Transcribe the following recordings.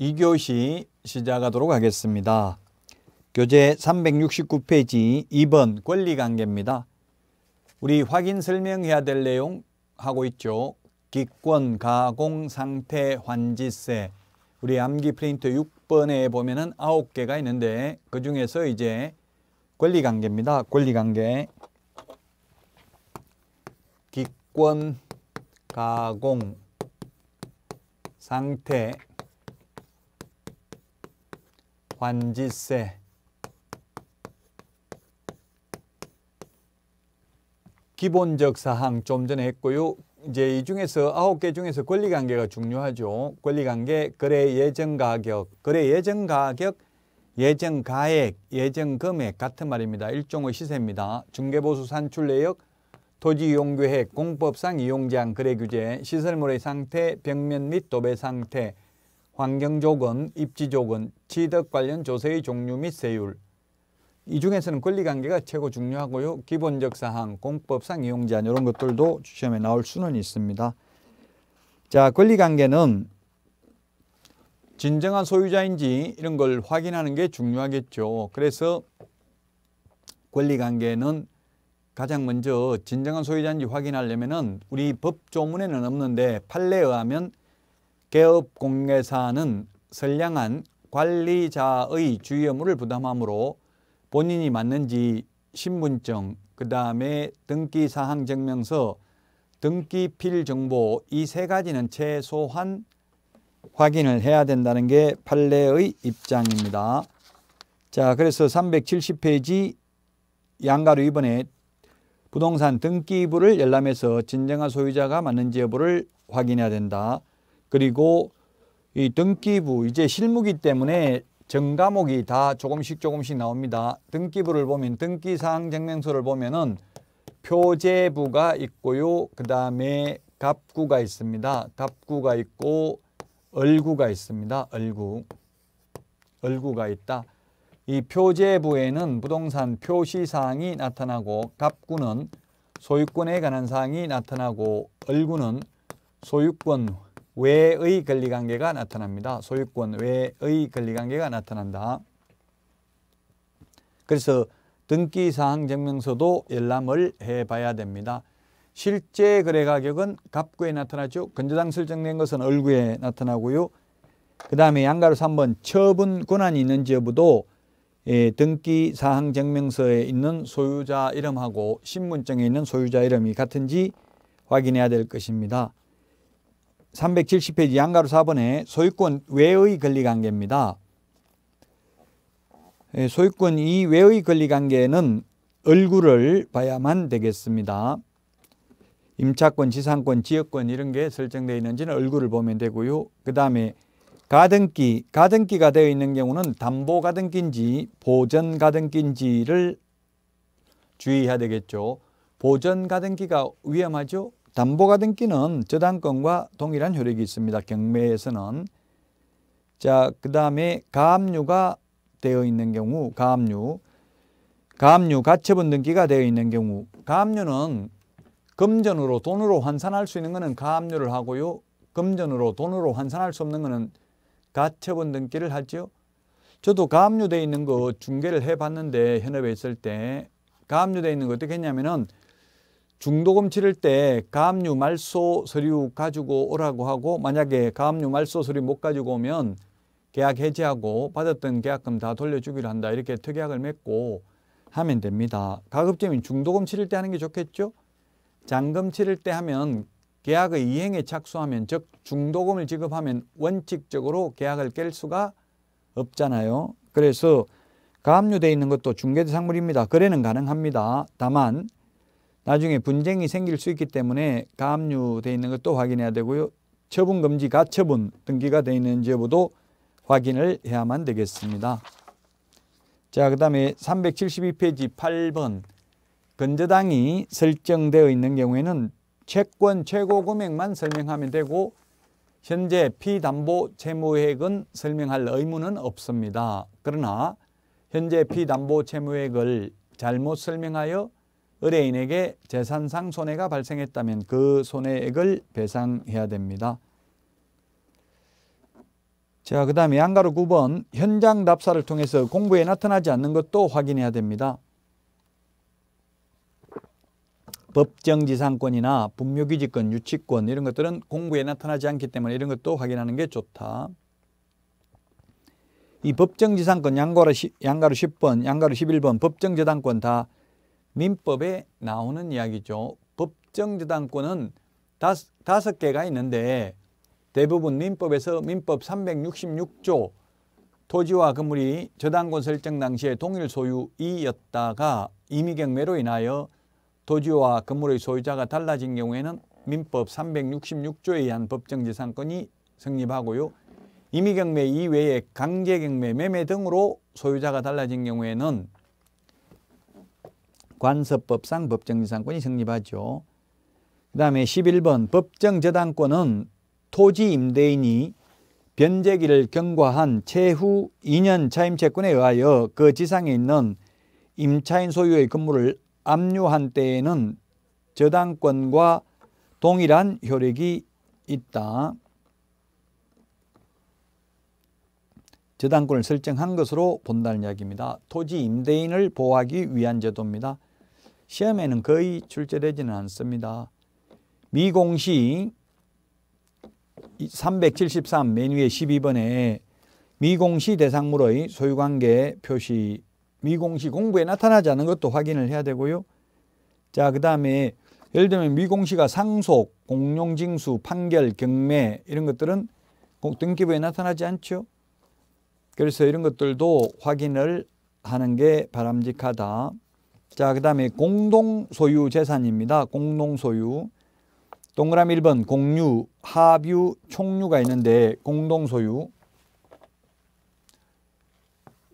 2교시 시작하도록 하겠습니다. 교재 369페이지 2번 권리관계입니다. 우리 확인 설명해야 될 내용 하고 있죠. 기권, 가공, 상태, 환지세 우리 암기 프린트 6번에 보면 은 9개가 있는데 그 중에서 이제 권리관계입니다. 권리관계 기권, 가공, 상태, 관지세 기본적 사항 좀 전에 했고요. 이제 이 중에서 아홉 개 중에서 권리관계가 중요하죠. 권리관계, 거래 예정가격, 거래 예정가격, 예정가액, 예정금액 같은 말입니다. 일종의 시세입니다. 중개보수 산출 내역, 토지 이용 계획, 공법상 이용 제한, 거래 규제, 시설물의 상태, 벽면 및 도배 상태, 환경조건, 입지조건, 취득 관련 조세의 종류 및 세율. 이 중에서는 권리관계가 최고 중요하고요. 기본적 사항, 공법상 이용제 이런 것들도 시험에 나올 수는 있습니다. 자, 권리관계는 진정한 소유자인지 이런 걸 확인하는 게 중요하겠죠. 그래서 권리관계는 가장 먼저 진정한 소유자인지 확인하려면 우리 법조문에는 없는데 판례에 의하면 개업공개사는 선량한 관리자의 주의 업무를 부담함으로 본인이 맞는지 신분증, 그 다음에 등기사항 증명서, 등기필 정보 이 세 가지는 최소한 확인을 해야 된다는 게 판례의 입장입니다. 자, 그래서 370페이지 양가로 이번에 부동산 등기부를 열람해서 진정한 소유자가 맞는지 여부를 확인해야 된다. 그리고 이 등기부 이제 실무기 때문에 정과목이 다 조금씩 조금씩 나옵니다. 등기부를 보면 등기사항 증명서를 보면은 표제부가 있고요. 그 다음에 갑구가 있습니다. 갑구가 있고 얼구가 있습니다. 얼구. 얼구가 있다. 이 표제부에는 부동산 표시사항이 나타나고 갑구는 소유권에 관한 사항이 나타나고 얼구는 소유권 외의 권리관계가 나타납니다. 소유권 외의 권리관계가 나타난다. 그래서 등기사항 증명서도 열람을 해봐야 됩니다. 실제 거래가격은 갑구에 나타나죠. 건조당 설정된 것은 얼구에 나타나고요. 그 다음에 양가로 3번 처분 권한이 있는지 여부도 예, 등기 사항 증명서에 있는 소유자 이름하고 신분증에 있는 소유자 이름이 같은지 확인해야 될 것입니다. 370페이지 양가로 4번에 소유권 외의 권리관계입니다. 예, 소유권 이외의 권리관계는 얼굴을 봐야만 되겠습니다. 임차권, 지상권, 지역권 이런 게 설정되어 있는지는 얼굴을 보면 되고요. 그 다음에 가등기, 가등기가 되어 있는 경우는 담보 가등기인지 보전 가등기인지를 주의해야 되겠죠. 보전 가등기가 위험하죠. 담보가등기는 저당권과 동일한 효력이 있습니다. 경매에서는. 자, 그 다음에 가압류가 되어 있는 경우, 가압류. 가압류, 가처분 등기가 되어 있는 경우, 가압류는 금전으로 돈으로 환산할 수 있는 것은 가압류를 하고요. 금전으로 돈으로 환산할 수 없는 것은 가처분 등기를 하죠 저도 가압류되어 있는 거 중개를 해봤는데 현업에 있을 때 가압류되어 있는 거 어떻게 했냐면은 중도금 치를 때 가압류 말소 서류 가지고 오라고 하고 만약에 가압류 말소 서류 못 가지고 오면 계약 해지하고 받았던 계약금 다 돌려주기로 한다 이렇게 특약을 맺고 하면 됩니다. 가급적이면 중도금 치를 때 하는 게 좋겠죠? 잔금 치를 때 하면 계약의 이행에 착수하면 즉 중도금을 지급하면 원칙적으로 계약을 깰 수가 없잖아요. 그래서 가압류되어 있는 것도 중개대 상물입니다. 거래는 가능합니다. 다만 나중에 분쟁이 생길 수 있기 때문에 가압류되어 있는 것도 확인해야 되고요. 처분 금지 가처분 등기가 되어 있는지 여부도 확인을 해야만 되겠습니다. 자, 그 다음에 372페이지 8번 건저당이 설정되어 있는 경우에는 채권 최고 금액만 설명하면 되고 현재 피담보 채무액은 설명할 의무는 없습니다. 그러나 현재 피담보 채무액을 잘못 설명하여 의뢰인에게 재산상 손해가 발생했다면 그 손해액을 배상해야 됩니다. 자, 그 다음에 양가로 9번 현장 답사를 통해서 공부에 나타나지 않는 것도 확인해야 됩니다. 법정지상권이나 분묘기지권, 유치권 이런 것들은 공부에 나타나지 않기 때문에 이런 것도 확인하는 게 좋다. 이 법정지상권 양가로, 10번, 양가로 11번, 법정재단권 다 민법에 나오는 이야기죠. 법정 저당권은 다섯, 개가 있는데 대부분 민법에서 민법 366조 토지와 건물이 저당권 설정 당시에 동일 소유이었다가 임의경매로 인하여 토지와 건물의 소유자가 달라진 경우에는 민법 366조에 의한 법정재산권이 성립하고요. 임의경매 이외에 강제경매, 매매 등으로 소유자가 달라진 경우에는 관서법상 법정지상권이 성립하죠. 그 다음에 11번 법정저당권은 토지 임대인이 변제기를 경과한 최후 2년 차임채권에 의하여 그 지상에 있는 임차인 소유의 건물을 압류한 때에는 저당권과 동일한 효력이 있다. 저당권을 설정한 것으로 본다는 이야기입니다. 토지 임대인을 보호하기 위한 제도입니다. 시험에는 거의 출제되지는 않습니다. 미공시 373 맨 위에 12번에 미공시 대상물의 소유관계 표시 미공시 공부에 나타나지 않은 것도 확인을 해야 되고요. 자, 그 다음에 예를 들면 미공시가 상속, 공용징수, 판결, 경매 이런 것들은 등기부에 나타나지 않죠. 그래서 이런 것들도 확인을 하는 게 바람직하다. 자, 그 다음에 공동 소유 재산입니다. 공동 소유. 동그라미 1번 공유, 하뷰, 총유가 있는데 공동 소유.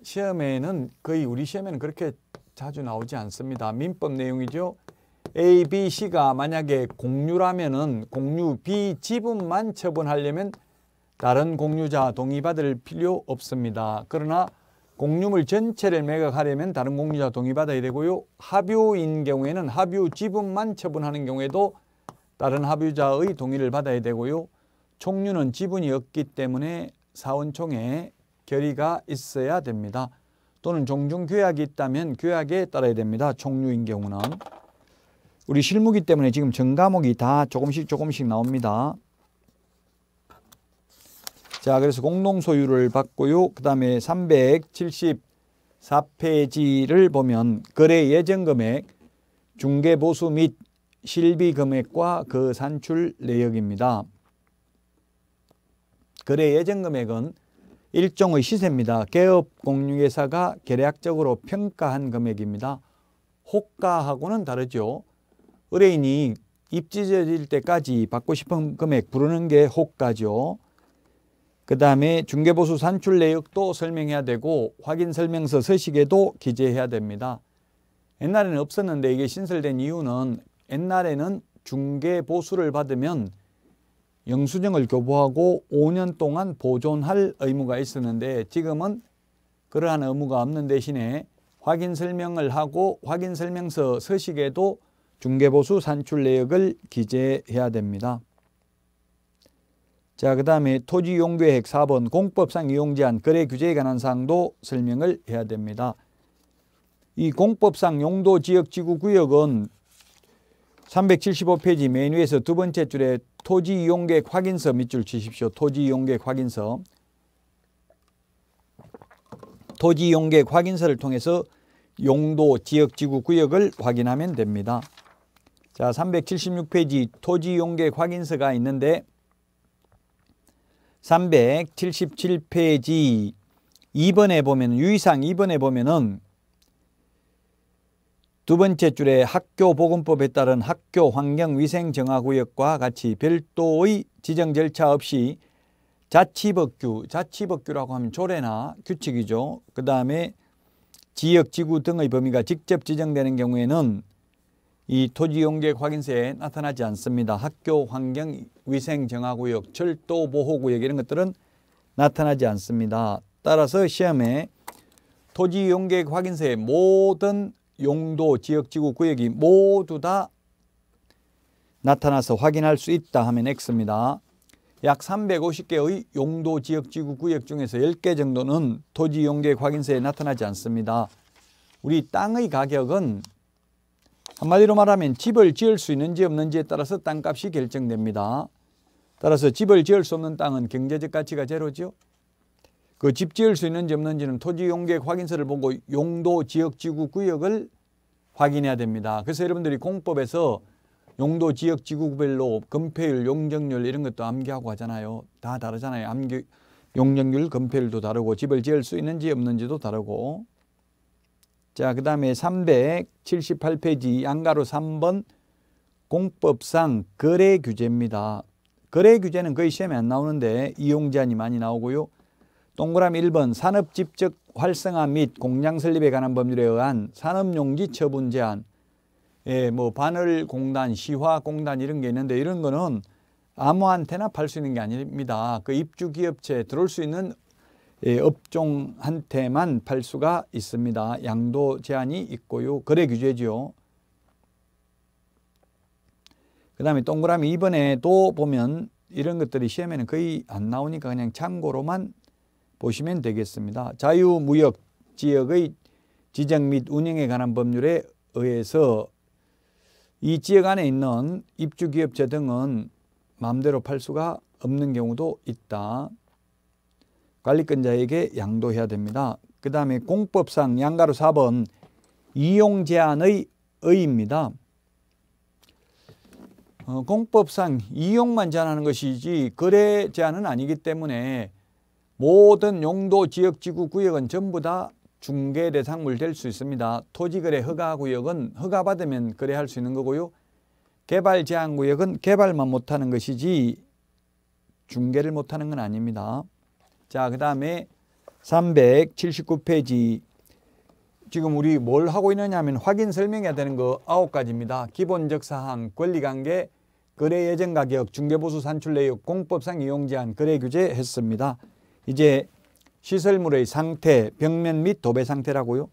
시험에는 거의 우리 시험에는 그렇게 자주 나오지 않습니다. 민법 내용이죠. A, B, C가 만약에 공유라면은 공유 B 지분만 처분하려면 다른 공유자 동의받을 필요 없습니다. 그러나 공유물 전체를 매각하려면 다른 공유자 동의받아야 되고요. 합유인 경우에는 합유 지분만 처분하는 경우에도 다른 합유자의 동의를 받아야 되고요. 총유는 지분이 없기 때문에 사원총에 결의가 있어야 됩니다. 또는 종중 규약이 있다면 규약에 따라야 됩니다. 총유인 경우는. 우리 실무기 때문에 지금 전 과목이 다 조금씩 조금씩 나옵니다. 자, 그래서 공동 소유를 받고요그 다음에 374페이지를 보면 거래 예정 금액, 중개 보수 및 실비 금액과 그 산출 내역입니다. 거래 예정 금액은 일종의 시세입니다. 개업 공유회사가 계략적으로 평가한 금액입니다. 호가하고는 다르죠. 의뢰인이 입지질 때까지 받고 싶은 금액 부르는 게 호가죠. 그 다음에 중개보수 산출 내역도 설명해야 되고 확인 설명서 서식에도 기재해야 됩니다. 옛날에는 없었는데 이게 신설된 이유는 옛날에는 중개보수를 받으면 영수증을 교부하고 5년 동안 보존할 의무가 있었는데 지금은 그러한 의무가 없는 대신에 확인 설명을 하고 확인 설명서 서식에도 중개보수 산출 내역을 기재해야 됩니다. 자, 그 다음에 토지용계획 4번 공법상 이용제한 거래 규제에 관한 사항도 설명을 해야 됩니다. 이 공법상 용도 지역 지구 구역은 375페이지 메뉴에서두 번째 줄에 토지 이용계획 확인서 밑줄 치십시오. 토지 이용계획 확인서. 토지 이용계획 확인서를 통해서 용도 지역 지구 구역을 확인하면 됩니다. 자, 376페이지 토지 이용계획 확인서가 있는데 377페이지 2번에 보면 유의사항 2번에 보면은 두 번째 줄에 학교보건법에 따른 학교 환경위생정화구역과 같이 별도의 지정 절차 없이 자치법규, 자치법규라고 하면 조례나 규칙이죠. 그 다음에 지역, 지구 등의 범위가 직접 지정되는 경우에는 이 토지용객 확인서에 나타나지 않습니다. 학교 환경 위생 정화구역, 철도 보호구역 이런 것들은 나타나지 않습니다. 따라서 시험에 토지용객 확인서의 모든 용도, 지역, 지구, 구역이 모두 다 나타나서 확인할 수 있다 하면 X입니다. 약 350개의 용도, 지역, 지구, 구역 중에서 10개 정도는 토지용객 확인서에 나타나지 않습니다. 우리 땅의 가격은 한마디로 말하면 집을 지을 수 있는지 없는지에 따라서 땅값이 결정됩니다. 따라서 집을 지을 수 없는 땅은 경제적 가치가 제로죠. 그 집 지을 수 있는지 없는지는 토지용계획 확인서를 보고 용도, 지역, 지구, 구역을 확인해야 됩니다. 그래서 여러분들이 공법에서 용도, 지역, 지구별로 건폐율, 용적률 이런 것도 암기하고 하잖아요. 다 다르잖아요. 암기, 용적률, 건폐율도 다르고 집을 지을 수 있는지 없는지도 다르고 자, 그 다음에 378페이지 양가로 3번 공법상 거래 규제입니다. 거래 규제는 거의 시험에 안 나오는데 이용 제한이 많이 나오고요. 동그라미 1번 산업집적 활성화 및 공장 설립에 관한 법률에 의한 산업용지 처분 제한 예, 뭐 바늘공단, 시화공단 이런 게 있는데 이런 거는 아무한테나 팔 수 있는 게 아닙니다. 그 입주기업체에 들어올 수 있는 예, 업종한테만 팔 수가 있습니다. 양도 제한이 있고요. 거래 규제지그 다음에 동그라미 이번에도 보면 이런 것들이 시험에는 거의 안 나오니까 그냥 참고로만 보시면 되겠습니다. 자유무역 지역의 지정 및 운영에 관한 법률에 의해서 이 지역 안에 있는 입주기업체 등은 마음대로 팔 수가 없는 경우도 있다. 관리권자에게 양도해야 됩니다. 그 다음에 공법상 양가로 4번 이용 제한의 의입니다. 어, 공법상 이용만 제한하는 것이지 거래 제한은 아니기 때문에 모든 용도 지역 지구 구역은 전부 다 중개 대상물 될 수 있습니다. 토지 거래 허가 구역은 허가 받으면 거래할 수 있는 거고요. 개발 제한 구역은 개발만 못하는 것이지 중개를 못하는 건 아닙니다. 자, 그 다음에 379페이지 지금 우리 뭘 하고 있느냐 하면 확인 설명해야 되는 거 아홉 가지입니다. 기본적 사항, 권리관계, 거래 예정 가격, 중개보수 산출 내역, 공법상 이용 제한, 거래 규제 했습니다. 이제 시설물의 상태, 벽면 및 도배 상태라고요.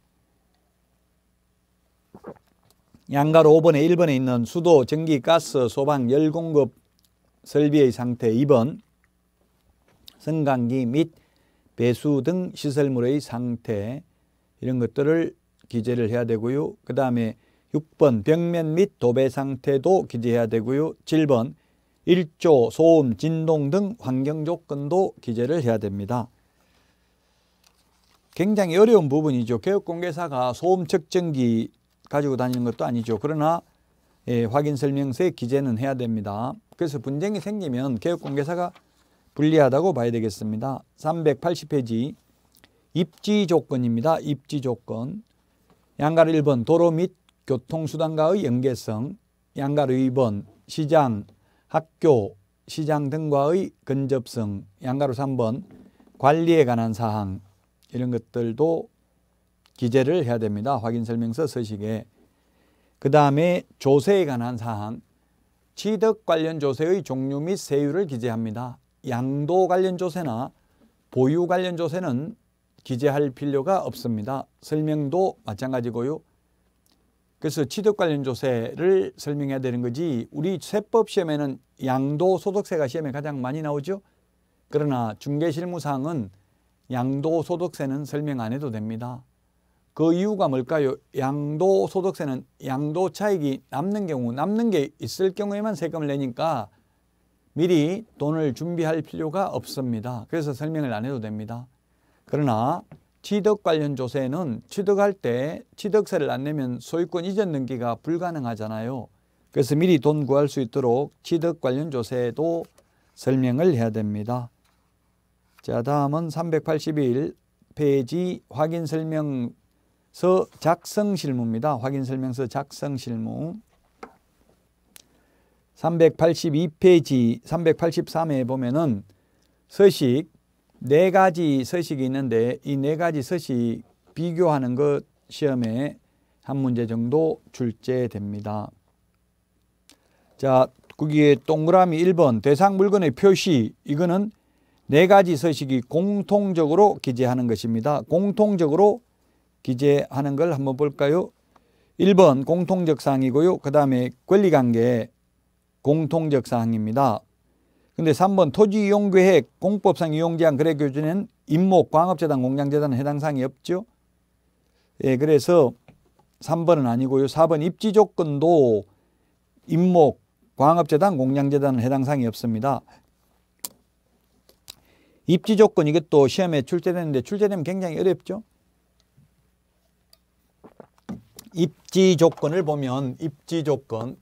양가로 5번에 1번에 있는 수도, 전기, 가스, 소방, 열공급 설비의 상태 2번 승강기및 배수 등 시설물의 상태 이런 것들을 기재를 해야 되고요. 그 다음에 6번 벽면 및 도배 상태도 기재해야 되고요. 7번 일조, 소음, 진동 등 환경 조건도 기재를 해야 됩니다. 굉장히 어려운 부분이죠. 개업공개사가 소음 측정기 가지고 다니는 것도 아니죠. 그러나 예, 확인 설명서에 기재는 해야 됩니다. 그래서 분쟁이 생기면 개업공개사가 불리하다고 봐야 되겠습니다. 380페이지 입지 조건입니다. 입지 조건 양가르 1번 도로 및 교통수단과의 연계성 양가르 2번 시장, 학교, 시장 등과의 근접성 양가로 3번 관리에 관한 사항 이런 것들도 기재를 해야 됩니다. 확인 설명서 서식에 그 다음에 조세에 관한 사항 취득 관련 조세의 종류 및 세율을 기재합니다. 양도 관련 조세나 보유 관련 조세는 기재할 필요가 없습니다. 설명도 마찬가지고요. 그래서 취득 관련 조세를 설명해야 되는 거지 우리 세법 시험에는 양도 소득세가 시험에 가장 많이 나오죠. 그러나 중개실무상은 양도 소득세는 설명 안 해도 됩니다. 그 이유가 뭘까요? 양도 소득세는 양도 차익이 남는 경우 남는 게 있을 경우에만 세금을 내니까 미리 돈을 준비할 필요가 없습니다. 그래서 설명을 안 해도 됩니다. 그러나 취득 관련 조세는 취득할 때 취득세를 안 내면 소유권 이전 등기가 불가능하잖아요. 그래서 미리 돈 구할 수 있도록 취득 관련 조세도 설명을 해야 됩니다. 자 다음은 381 페이지 확인 설명서 작성 실무입니다. 확인 설명서 작성 실무. 382페이지 383회에 보면은 서식 네 가지 서식이 있는데 이 네 가지 서식 비교하는 것 시험에 한 문제 정도 출제됩니다. 자, 거기에 동그라미 1번 대상 물건의 표시 이거는 네 가지 서식이 공통적으로 기재하는 것입니다. 공통적으로 기재하는 걸 한번 볼까요? 1번 공통적 사항이고요. 그 다음에 권리관계 공통적 사항입니다. 근데 3번 토지 이용 계획 공법상 이용 제한 거래 규제는 임목 광업재단 공장재단 해당 사항이 없죠. 예, 그래서 3번은 아니고요. 4번 입지 조건도 임목 광업재단 공장재단 해당 사항이 없습니다. 입지 조건 이것도 시험에 출제되는데 출제되면 굉장히 어렵죠. 입지 조건을 보면 입지 조건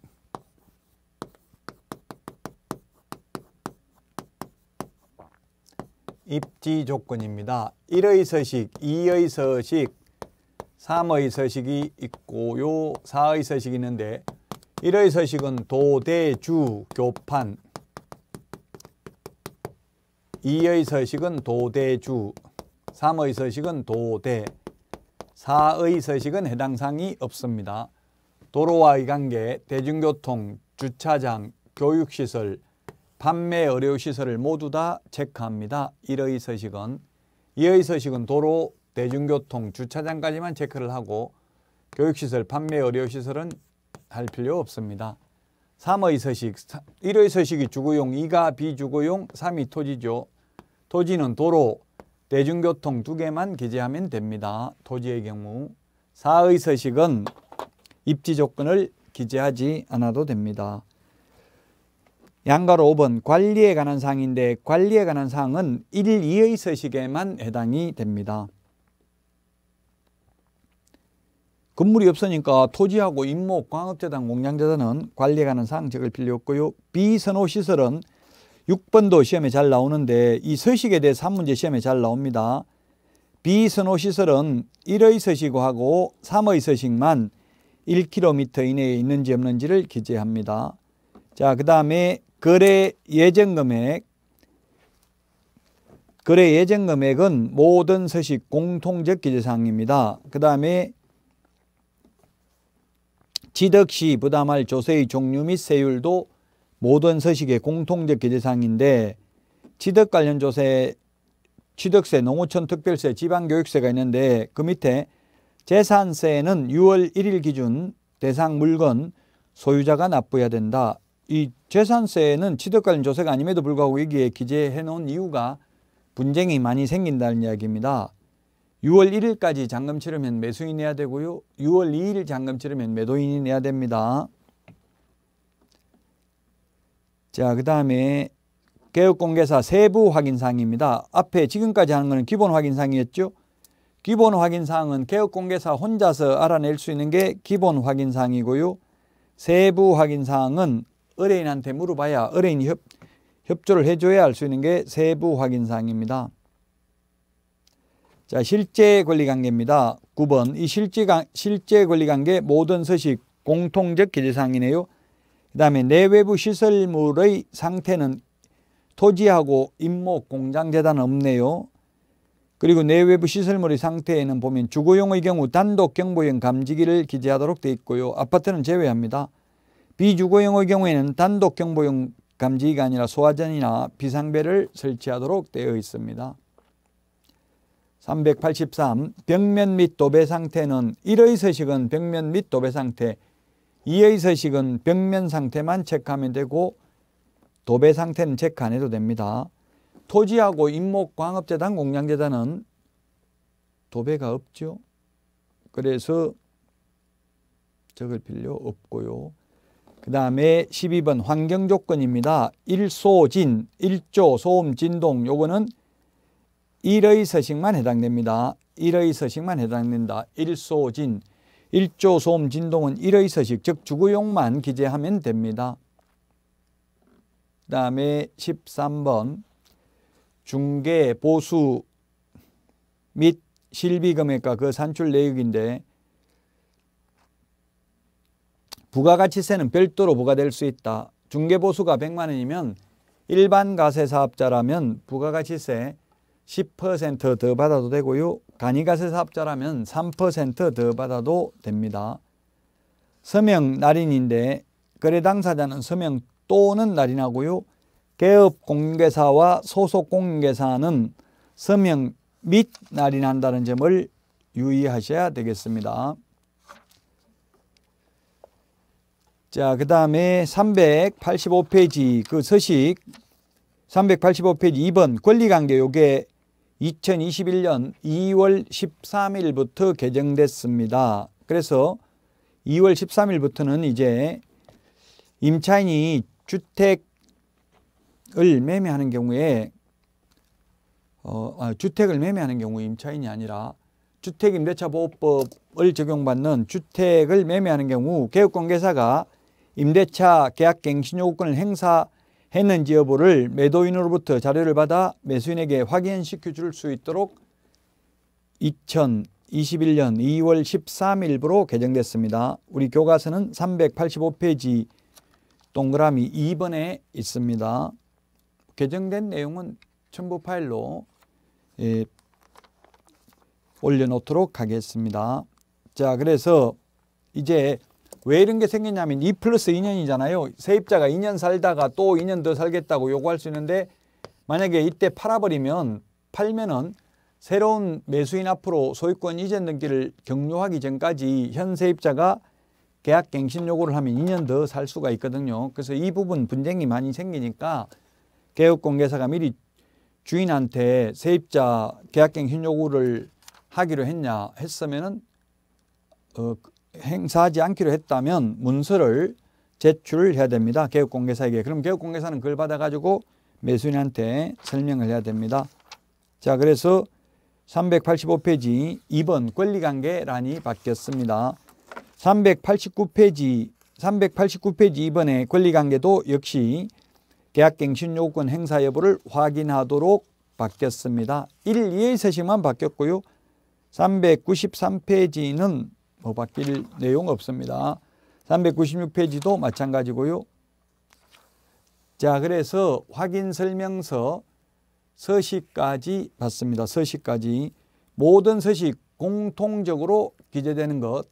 입지 조건입니다. 1의 서식, 2의 서식, 3의 서식이 있고요. 4의 서식이 있는데 1의 서식은 도대주 교판 2의 서식은 도대주 3의 서식은 도대 4의 서식은 해당 사항이 없습의 관계, 대중교통, 주차장, 교육시설, 판매 의료 시설을 모두 다 체크합니다. 1의 서식은 2의 서식은 도로, 대중교통, 주차장까지만 체크를 하고 교육시설, 판매 의료시설은 할 필요 없습니다. 3의 서식, 1의 서식이 주거용, 2가 비주거용, 3이 토지죠. 토지는 도로, 대중교통 두 개만 기재하면 됩니다. 토지의 경우 4의 서식은 입지 조건을 기재하지 않아도 됩니다. 양가로 5번 관리에 관한 사항인데 관리에 관한 사항은 1, 2의 서식에만 해당이 됩니다. 건물이 없으니까 토지하고 임목, 광업재단, 공양재단은 관리에 관한 사항 적을 필요 없고요. 비선호시설은 6번도 시험에 잘 나오는데 이 서식에 대해서 한 문제 시험에 잘 나옵니다. 비선호시설은 1의 서식하고 3의 서식만 1km 이내에 있는지 없는지를 기재합니다. 자, 그 다음에 거래 예정 금액 거래 예정 금액은 모든 서식 공통적 기재사항입니다. 그 다음에 취득 시 부담할 조세의 종류 및 세율도 모든 서식의 공통적 기재사항인데 취득 관련 조세, 취득세, 농어촌 특별세, 지방교육세가 있는데 그 밑에 재산세는 6월 1일 기준 대상 물건 소유자가 납부해야 된다. 이 재산세는 취득관련 조세가 아님에도 불구하고 여기에 기재해 놓은 이유가 분쟁이 많이 생긴다는 이야기입니다. 6월 1일까지 잔금 치르면 매수인 이 해야 되고요. 6월 2일 잔금 치르면 매도인이 내야 됩니다. 자, 그 다음에 개업공개사 세부 확인사항입니다. 앞에 지금까지 하는 것은 기본 확인사항이었죠. 기본 확인사항은 개업공개사 혼자서 알아낼 수 있는 게 기본 확인사항이고요. 세부 확인사항은 의뢰인한테 물어봐야 의뢰인이 협, 협조를 해줘야 알수 있는 게 세부 확인사항입니다. 자, 실제 권리관계입니다. 9번 이 실제, 실제 권리관계 모든 서식 공통적 기재사항이네요. 그 다음에 내외부 시설물의 상태는 토지하고 임목 공장재단 없네요. 그리고 내외부 시설물의 상태에는 보면 주거용의 경우 단독 경보용 감지기를 기재하도록 돼 있고요. 아파트는 제외합니다. 비주거용의 경우에는 단독 경보용 감지기가 아니라 소화전이나 비상벨을 설치하도록 되어 있습니다. 383. 벽면 및 도배 상태는 1의 서식은 벽면 및 도배 상태, 2의 서식은 벽면 상태만 체크하면 되고 도배 상태는 체크 안 해도 됩니다. 토지하고 임목광업재단 공량재단은 도배가 없죠. 그래서 적을 필요 없고요. 그 다음에 12번 환경조건입니다. 일소진, 일조, 소음, 진동 요거는 1의 서식만 해당됩니다. 1의 서식만 해당된다. 일소진, 일조, 소음, 진동은 1의 서식 즉 주거용만 기재하면 됩니다. 그 다음에 13번 중개, 보수 및 실비금액과 그 산출 내역인데 부가가치세는 별도로 부과될 수 있다. 중개보수가 100만 원이면 일반 가세사업자라면 부가가치세 10%더 받아도 되고요. 간이가세사업자라면 3%더 받아도 됩니다. 서명 날인인데 거래 당사자는 서명 또는 날인하고요. 개업 공개사와 소속 공개사는 서명 및 날인한다는 점을 유의하셔야 되겠습니다. 자, 그 다음에 385페이지 그 서식 385페이지 2번 권리관계 요게 2021년 2월 13일부터 개정됐습니다. 그래서 2월 13일부터는 이제 임차인이 주택을 매매하는 경우에 어, 아, 주택을 매매하는 경우 임차인이 아니라 주택임대차보호법을 적용받는 주택을 매매하는 경우 개업관계사가 임대차 계약 갱신 요구권을 행사했는지 여부를 매도인으로부터 자료를 받아 매수인에게 확인시켜 줄 수 있도록 2021년 2월 13일부로 개정됐습니다. 우리 교과서는 385페이지 동그라미 2번에 있습니다. 개정된 내용은 첨부 파일로 예, 올려놓도록 하겠습니다. 자, 그래서 이제 왜 이런 게생겼냐면2 플러스 2년이잖아요. 세입자가 2년 살다가 또 2년 더 살겠다고 요구할 수 있는데 만약에 이때 팔아버리면 팔면은 새로운 매수인 앞으로 소유권 이전 등기를 경로하기 전까지 현 세입자가 계약 갱신 요구를 하면 2년 더 살 수가 있거든요. 그래서 이 부분 분쟁이 많이 생기니까 개업공개사가 미리 주인한테 세입자 계약갱신 요구를 하기로 했냐 했으면은 어, 행사하지 않기로 했다면 문서를 제출 해야 됩니다. 개업공개사에게. 그럼 개업공개사는 그걸 받아가지고 매수인한테 설명을 해야 됩니다. 자, 그래서 385페이지 2번 권리관계란이 바뀌었습니다. 389페이지 389페이지 2번의 권리관계도 역시 계약갱신 요건 행사 여부를 확인하도록 바뀌었습니다. 1, 2의 세식만 바뀌었고요. 393페이지는 뭐 바뀔 내용 없습니다. 396페이지도 마찬가지고요. 자, 그래서 확인 설명서 서식까지 봤습니다. 서식까지 모든 서식 공통적으로 기재되는 것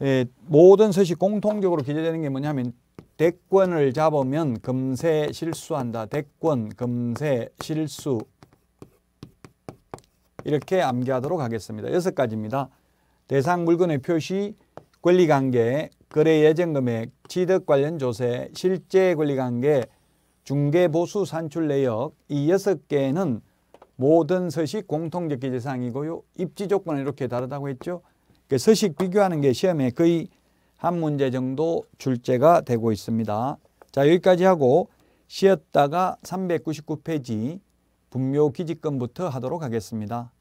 예, 모든 서식 공통적으로 기재되는 게 뭐냐면 대권을 잡으면 금세 실수한다. 대권, 금세 실수 이렇게 암기하도록 하겠습니다. 여섯 가지입니다. 대상 물건의 표시, 권리관계, 거래 예정 금액, 취득 관련 조세, 실제 권리관계, 중개보수 산출 내역 이 여섯 개는 모든 서식 공통적 기재사항이고요. 입지 조건은 이렇게 다르다고 했죠. 그 서식 비교하는 게 시험에 거의 한 문제 정도 출제가 되고 있습니다. 자 여기까지 하고 쉬었다가 399페이지 분묘기지권부터 하도록 하겠습니다.